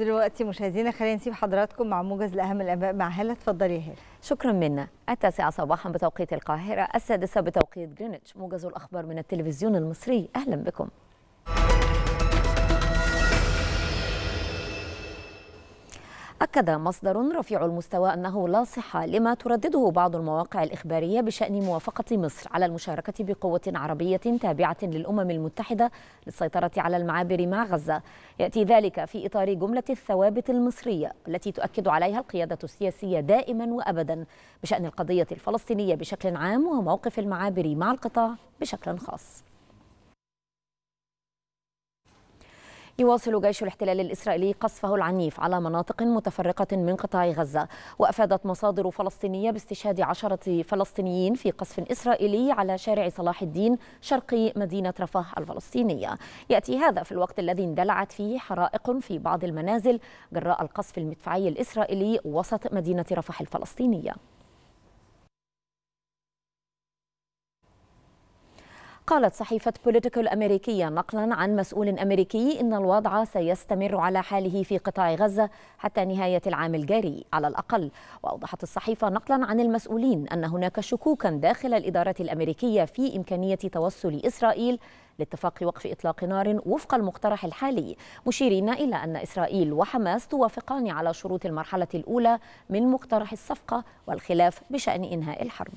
دلوقتي مشاهدينا خلينا نسيب حضراتكم مع موجز لاهم الانباء مع هاله اتفضلي هلا هاله شكرا منا التاسعه صباحا بتوقيت القاهره السادسه بتوقيت جرينتش موجز الاخبار من التلفزيون المصري اهلا بكم أكد مصدر رفيع المستوى أنه لا صحة لما تردده بعض المواقع الإخبارية بشأن موافقة مصر على المشاركة بقوة عربية تابعة للأمم المتحدة للسيطرة على المعابر مع غزة يأتي ذلك في إطار جملة الثوابت المصرية التي تؤكد عليها القيادة السياسية دائما وأبدا بشأن القضية الفلسطينية بشكل عام وموقف المعابر مع القطاع بشكل خاص يواصل جيش الاحتلال الإسرائيلي قصفه العنيف على مناطق متفرقة من قطاع غزة وأفادت مصادر فلسطينية باستشهاد عشرة فلسطينيين في قصف إسرائيلي على شارع صلاح الدين شرقي مدينة رفح الفلسطينية يأتي هذا في الوقت الذي اندلعت فيه حرائق في بعض المنازل جراء القصف المدفعي الإسرائيلي وسط مدينة رفح الفلسطينية قالت صحيفة بوليتيكال الأمريكية نقلا عن مسؤول أمريكي إن الوضع سيستمر على حاله في قطاع غزة حتى نهاية العام الجاري على الأقل وأوضحت الصحيفة نقلا عن المسؤولين أن هناك شكوكا داخل الإدارة الأمريكية في إمكانية توصل إسرائيل لاتفاق وقف إطلاق نار وفق المقترح الحالي مشيرين إلى أن إسرائيل وحماس توافقان على شروط المرحلة الأولى من مقترح الصفقة والخلاف بشأن إنهاء الحرب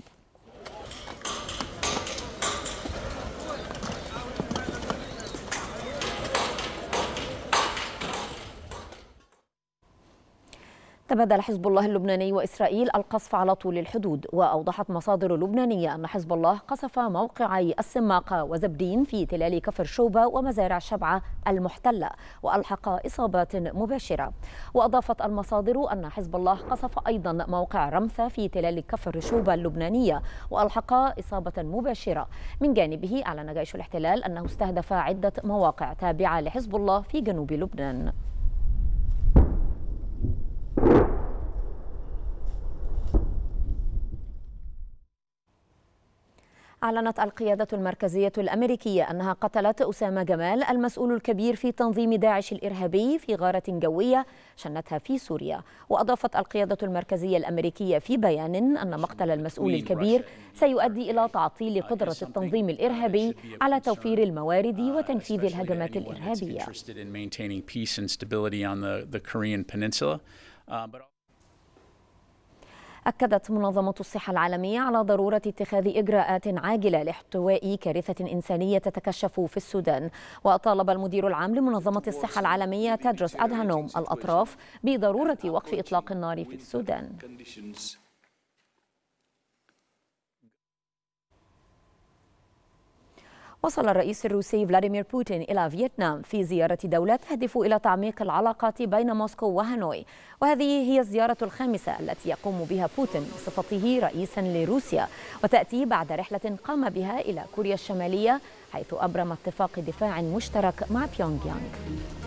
تبادل حزب الله اللبناني وإسرائيل القصف على طول الحدود وأوضحت مصادر لبنانية أن حزب الله قصف موقعي السماقة وزبدين في تلال كفر شوبة ومزارع شبعة المحتلة وألحق إصابات مباشرة وأضافت المصادر أن حزب الله قصف أيضا موقع رمثة في تلال كفر شوبة اللبنانية وألحق إصابة مباشرة من جانبه أعلن جيش الاحتلال أنه استهدف عدة مواقع تابعة لحزب الله في جنوب لبنان أعلنت القيادة المركزية الأمريكية أنها قتلت أسامة جمال المسؤول الكبير في تنظيم داعش الإرهابي في غارة جوية شنتها في سوريا وأضافت القيادة المركزية الأمريكية في بيان أن مقتل المسؤول الكبير سيؤدي إلى تعطيل قدرة التنظيم الإرهابي على توفير الموارد uh, وتنفيذ الهجمات الإرهابية أكدت منظمة الصحة العالمية على ضرورة اتخاذ إجراءات عاجلة لاحتواء كارثة إنسانية تتكشف في السودان وطالب المدير العام لمنظمة الصحة العالمية تدرس أدهانوم الأطراف بضرورة وقف إطلاق النار في السودان وصل الرئيس الروسي فلاديمير بوتين إلى فيتنام في زيارة دولة تهدف إلى تعميق العلاقات بين موسكو وهانوي وهذه هي الزيارة الخامسة التي يقوم بها بوتين بصفته رئيسا لروسيا وتأتي بعد رحلة قام بها إلى كوريا الشمالية حيث أبرم اتفاق دفاع مشترك مع بيونغ يانغ